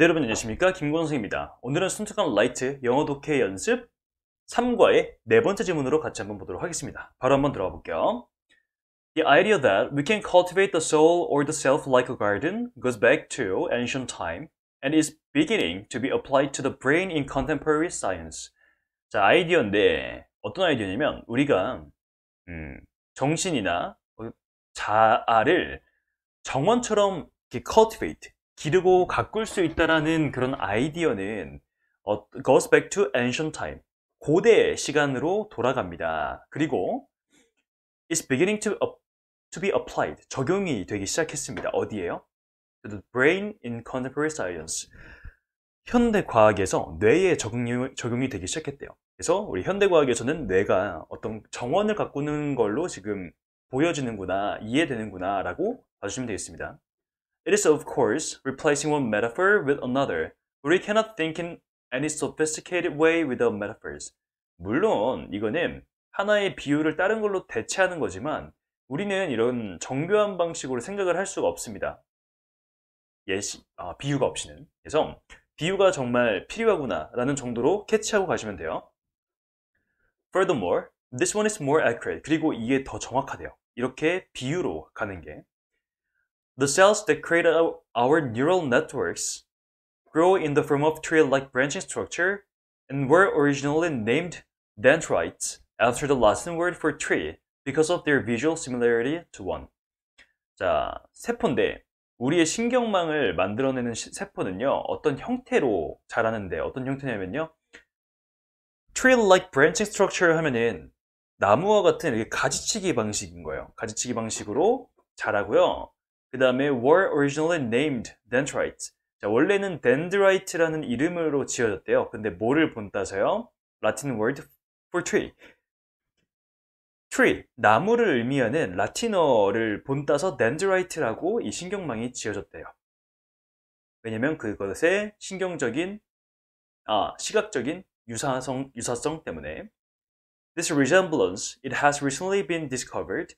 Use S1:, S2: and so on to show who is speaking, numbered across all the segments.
S1: 네, 여러분 안녕하십니까 김건수입니다 오늘은 순특한 라이트 영어 독해 연습 3과의 네 번째 질문으로 같이 한번 보도록 하겠습니다 바로 한번 들어가 볼게요 The idea that we can cultivate the soul or the self like a garden goes back to ancient time and is beginning to be applied to the brain in contemporary science 자 아이디어인데 어떤 아이디어냐면 우리가 음, 정신이나 자아를 정원처럼 cultivate 기르고 가꿀 수 있다라는 그런 아이디어는 어, goes back to ancient time. 고대 시간으로 돌아갑니다. 그리고 is beginning to, uh, to be applied. 적용이 되기 시작했습니다. 어디에요? The brain in contemporary science. 현대 과학에서 뇌에 적용, 적용이 되기 시작했대요. 그래서 우리 현대 과학에서는 뇌가 어떤 정원을 가꾸는 걸로 지금 보여지는구나, 이해되는구나 라고 봐주시면 되겠습니다. It is, of course, replacing one metaphor with another, but we cannot think in any sophisticated way without metaphors. 물론 이거는 하나의 비유를 다른 걸로 대체하는 거지만 우리는 이런 정교한 방식으로 생각을 할 수가 없습니다. 예시, 아, 비유가 없이는. 그래서 비유가 정말 필요하구나 라는 정도로 캐치하고 가시면 돼요. Furthermore, this one is more accurate. 그리고 이게 더 정확하대요. 이렇게 비유로 가는 게 The cells that create our neural networks grow in the form of tree-like branching structure and were originally named dendrites after the Latin word for tree because of their visual similarity to one. 자, 세포인데 우리의 신경망을 만들어내는 세포는요. 어떤 형태로 자라는데 어떤 형태냐면요. tree-like branching structure 하면은 나무와 같은 이렇게 가지치기 방식인 거예요. 가지치기 방식으로 자라고요. 그 다음에 were originally named dendrites. 자, 원래는 dendrite라는 이름으로 지어졌대요. 근데 뭐를 본따서요? Latin word for tree. tree, 나무를 의미하는 라틴어를 본따서 dendrite라고 이 신경망이 지어졌대요. 왜냐면 그것의 신경적인, 아, 시각적인 유사성, 유사성 때문에 This resemblance, it has recently been discovered,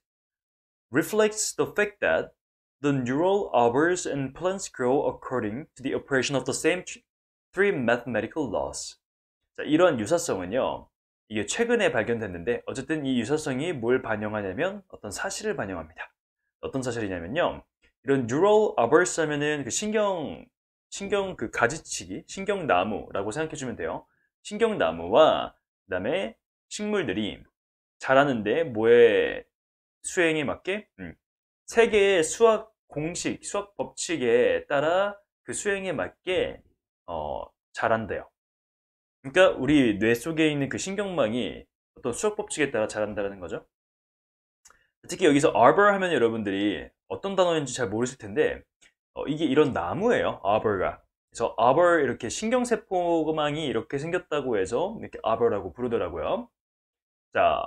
S1: reflects the fact that The neural arbors and plants grow according to the operation of the same three mathematical laws. 자, 이런 유사성은요. 이게 최근에 발견됐는데 어쨌든 이 유사성이 뭘 반영하냐면 어떤 사실을 반영합니다. 어떤 사실이냐면요. 이런 neural arbors 하면은 그 신경 신경 그 가지치기, 신경나무라고 생각해 주면 돼요. 신경나무와 그다음에 식물들이 자라는데 뭐에 수행에 맞게 음, 세계의 수학 공식, 수학 법칙에 따라 그 수행에 맞게 어, 잘한대요. 그러니까 우리 뇌 속에 있는 그 신경망이 어떤 수학 법칙에 따라 잘한다는 거죠. 특히 여기서 arbor 하면 여러분들이 어떤 단어인지 잘 모르실 텐데 어, 이게 이런 나무예요. arbor가. 그래서 arbor 이렇게 신경세포망이 이렇게 생겼다고 해서 이렇게 arbor라고 부르더라고요. 자,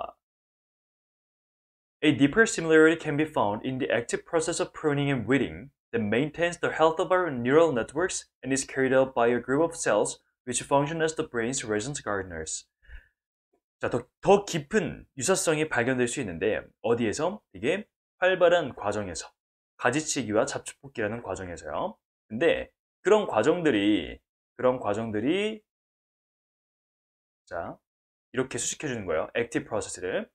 S1: A deeper similarity can be found in the active process of pruning and weeding that maintains the health of our neural networks and is carried out by a group of cells which function as the brain's resident gardeners. 자, 더, 더 깊은 유사성이 발견될 수 있는데 어디에서? 되게 활발한 과정에서 가지치기와 잡초뽑기라는 과정에서요. 근데 그런 과정들이 그런 과정들이 자 이렇게 수식해 주는 거예요. 액티브 프로세스를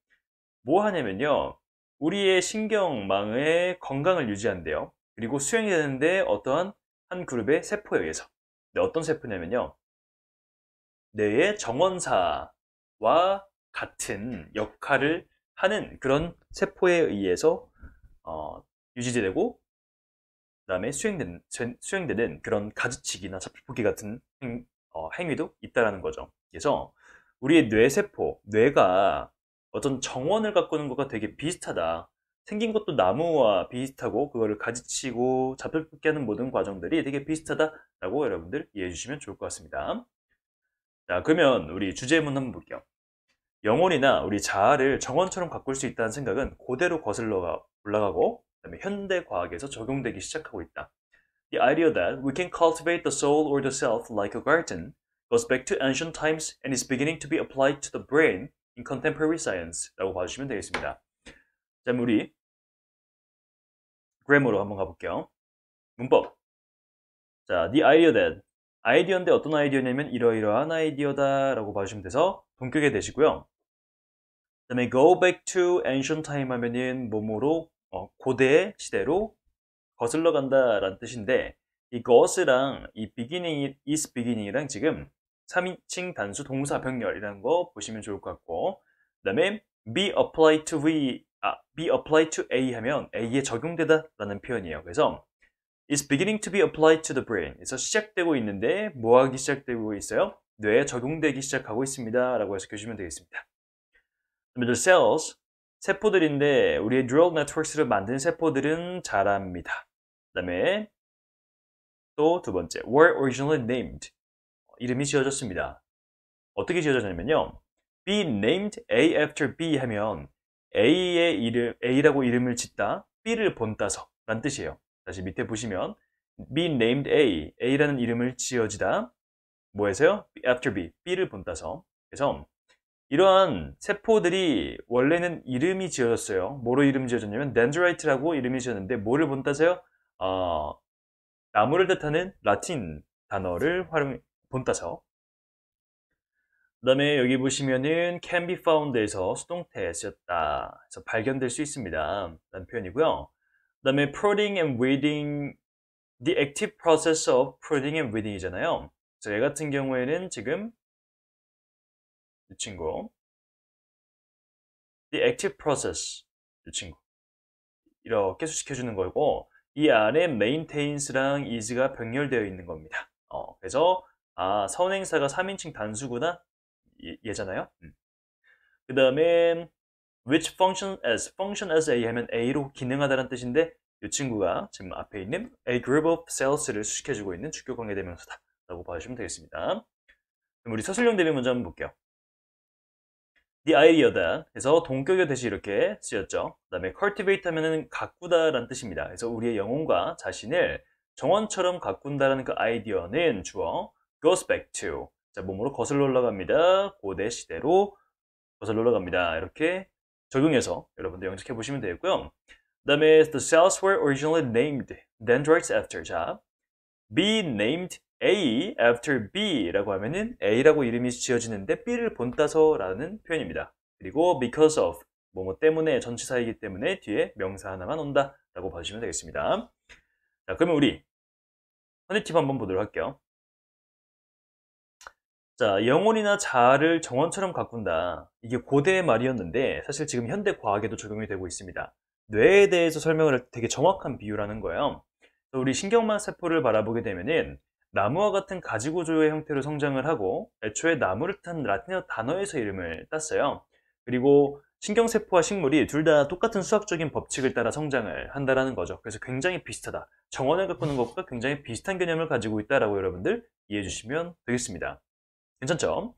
S1: 뭐 하냐면요. 우리의 신경망의 건강을 유지한대요. 그리고 수행이 되는데 어떠한 한 그룹의 세포에 의해서. 근데 네, 어떤 세포냐면요. 뇌의 정원사와 같은 역할을 하는 그런 세포에 의해서 어, 유지되고 그다음에 수행되는, 수행되는 그런 가지치기나 잡히포기 같은 행, 어, 행위도 있다라는 거죠. 그래서 우리의 뇌세포, 뇌가 어떤 정원을 가꾸는 것과 되게 비슷하다. 생긴 것도 나무와 비슷하고 그거를 가지치고 잡혀붙게 하는 모든 과정들이 되게 비슷하다라고 여러분들 이해해 주시면 좋을 것 같습니다. 자 그러면 우리 주제문 한번 볼게요. 영혼이나 우리 자아를 정원처럼 가꿀 수 있다는 생각은 고대로 거슬러 올라가고 그다음에 현대 과학에서 적용되기 시작하고 있다. The idea that we can cultivate the soul or the self like a garden goes back to ancient times and is beginning to be applied to the brain in contemporary science라고 봐주시면 되겠습니다. 자, 우리 g r a m m 로 한번 가볼게요. 문법. 자, the idea that 아이디어인데 어떤 아이디어냐면 이러이러한 아이디어다라고 봐주시면 돼서 본격에 되시고요. 그 다음에 go back to ancient time 하면은 몸으로 어, 고대 시대로 거슬러 간다라는 뜻인데 이 g o 랑이 beginning, is beginning이랑 지금 3인칭 단수 동사 병렬이라는 거 보시면 좋을 것 같고 그 다음에 be applied to V 아, be applied to A 하면 A에 적용되다 라는 표현이에요 그래서 is beginning to be applied to the brain 에서 시작되고 있는데 뭐하기 시작되고 있어요? 뇌에 적용되기 시작하고 있습니다 라고 해서 교시면 되겠습니다 the cells 세포들인데 우리의 neural networks를 만든 세포들은 자랍니다 그 다음에 또 두 번째 were originally named 이름이 지어졌습니다. 어떻게 지어졌냐면요. be named A after B 하면 A의 이름, A라고 이름을 짓다, B를 본따서 라는 뜻이에요. 다시 밑에 보시면 be named A, A라는 이름을 지어지다 뭐에서요? after B, B를 본따서 그래서 이러한 세포들이 원래는 이름이 지어졌어요. 뭐로 이름 지어졌냐면 dendrite라고 이름이 지었는데 뭐를 본따서요? 어, 나무를 뜻하는 라틴 단어를 활용, 본따서 그 다음에 여기 보시면은 can be found에서 수동태 쓰였다 그래서 발견될 수 있습니다 라는 표현이고요 그 다음에 prodding and waiting the active process of prodding and waiting 이잖아요 그래서 얘 같은 경우에는 지금 이 친구 the active process 이 친구 이렇게 수식해 주는 거고 이 안에 m a i n t e n n c 랑 is가 병렬되어 있는 겁니다 어, 그래서 아, 선행사가 3인칭 단수구나? 얘, 예, 잖아요 음. 음. 그 다음에 which function as, function as A 하면 A로 기능하다는 뜻인데 이 친구가 지금 앞에 있는 A group of cells를 수식해주고 있는 주격관계대명사다 라고 봐주시면 되겠습니다. 그럼 우리 서술형 대비 문제 한번 볼게요. The idea 다 h 그래서 동격의 대시 이렇게 쓰였죠. 그 다음에 cultivate 하면은 가꾸다 라는 뜻입니다. 그래서 우리의 영혼과 자신을 정원처럼 가꾼다라는 그 아이디어는 주어 goes back to 자 몸으로 거슬러 올라갑니다. 고대 시대로 거슬러 올라갑니다. 이렇게 적용해서 여러분들 영습해 보시면 되겠고요. 그 다음에 the cells were originally named dendrites after 자 be named A after B라고 하면은 A라고 이름이 지어지는데 B를 본따서라는 표현입니다. 그리고 because of 뭐뭐 때문에 전치사이기 때문에 뒤에 명사 하나만 온다라고 봐주시면 되겠습니다. 자 그러면 우리 허니팁 한번 보도록 할게요. 자, 영혼이나 자아를 정원처럼 가꾼다. 이게 고대의 말이었는데 사실 지금 현대 과학에도 적용이 되고 있습니다. 뇌에 대해서 설명을 할 되게 정확한 비유라는 거예요. 우리 신경만 세포를 바라보게 되면은 나무와 같은 가지구조의 형태로 성장을 하고 애초에 나무를 탄 라틴어 단어에서 이름을 땄어요. 그리고 신경세포와 식물이 둘 다 똑같은 수학적인 법칙을 따라 성장을 한다는 거죠. 그래서 굉장히 비슷하다. 정원을 가꾸는 것과 굉장히 비슷한 개념을 가지고 있다라고 여러분들 이해해 주시면 되겠습니다. 괜찮죠?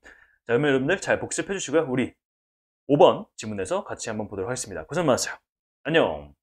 S1: 자, 여러분들 잘 복습해 주시고요. 우리 5번 지문에서 같이 한번 보도록 하겠습니다. 고생 많으세요. 안녕!